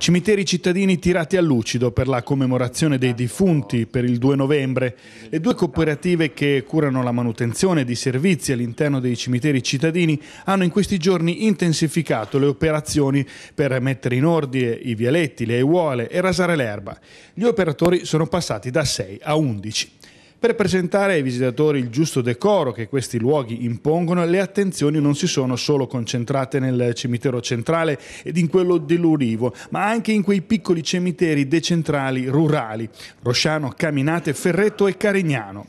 Cimiteri cittadini tirati a lucido per la commemorazione dei defunti per il 2 novembre. Le due cooperative che curano la manutenzione di servizi all'interno dei cimiteri cittadini hanno in questi giorni intensificato le operazioni per mettere in ordine i vialetti, le aiuole e rasare l'erba. Gli operatori sono passati da 6 a 11. Per presentare ai visitatori il giusto decoro che questi luoghi impongono, le attenzioni non si sono solo concentrate nel cimitero centrale ed in quello dell'Urivo, ma anche in quei piccoli cimiteri decentrali rurali, Rosciano, Caminate, Ferretto e Carignano.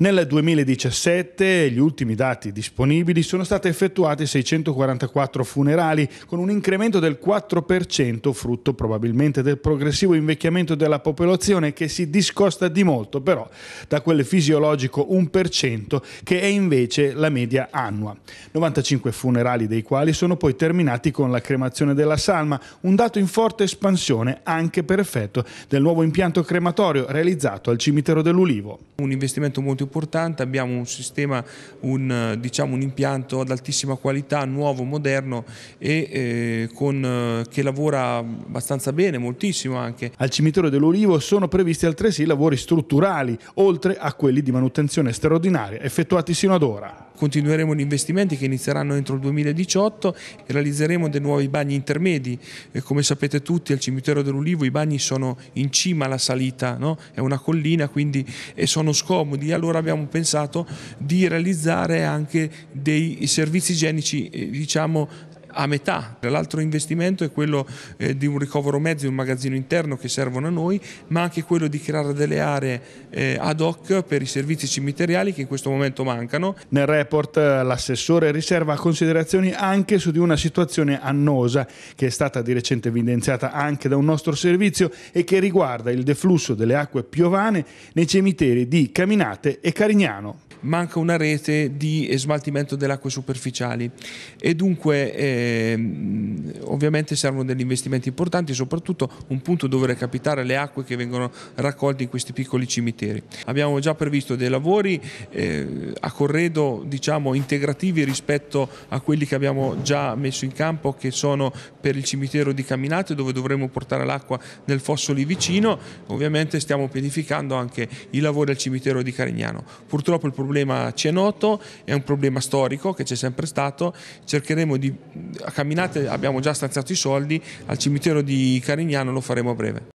Nel 2017, gli ultimi dati disponibili, sono state effettuate 644 funerali, con un incremento del 4%, frutto probabilmente del progressivo invecchiamento della popolazione che si discosta di molto però da quel fisiologico 1% che è invece la media annua. 95 funerali dei quali sono poi terminati con la cremazione della salma, un dato in forte espansione anche per effetto del nuovo impianto crematorio realizzato al cimitero dell'Ulivo. Un investimento molto portante, abbiamo un sistema, un, eh, diciamo, un impianto ad altissima qualità, nuovo, moderno e eh, con, eh, che lavora abbastanza bene, moltissimo anche. Al cimitero dell'Ulivo sono previsti altresì lavori strutturali, oltre a quelli di manutenzione straordinaria effettuati sino ad ora continueremo gli investimenti che inizieranno entro il 2018 e realizzeremo dei nuovi bagni intermedi. E come sapete tutti al cimitero dell'Ulivo i bagni sono in cima alla salita, no? è una collina quindi e sono scomodi. Allora abbiamo pensato di realizzare anche dei servizi igienici eh, diciamo a metà. L'altro investimento è quello eh, di un ricovero mezzi, un magazzino interno che servono a noi, ma anche quello di creare delle aree eh, ad hoc per i servizi cimiteriali che in questo momento mancano. Nel report eh, l'assessore riserva considerazioni anche su di una situazione annosa che è stata di recente evidenziata anche da un nostro servizio e che riguarda il deflusso delle acque piovane nei cimiteri di Caminate e Carignano. Manca una rete di smaltimento delle acque superficiali e dunque eh, Ehm, ovviamente servono degli investimenti importanti, soprattutto un punto dove recapitare le acque che vengono raccolte in questi piccoli cimiteri. Abbiamo già previsto dei lavori eh, a corredo diciamo, integrativi rispetto a quelli che abbiamo già messo in campo che sono per il cimitero di Camminate dove dovremo portare l'acqua nel fosso lì vicino. Ovviamente stiamo pianificando anche i lavori al cimitero di Carignano. Purtroppo il problema ci è noto, è un problema storico che c'è sempre stato, cercheremo di a camminate abbiamo già stanziato i soldi, al cimitero di Carignano lo faremo a breve.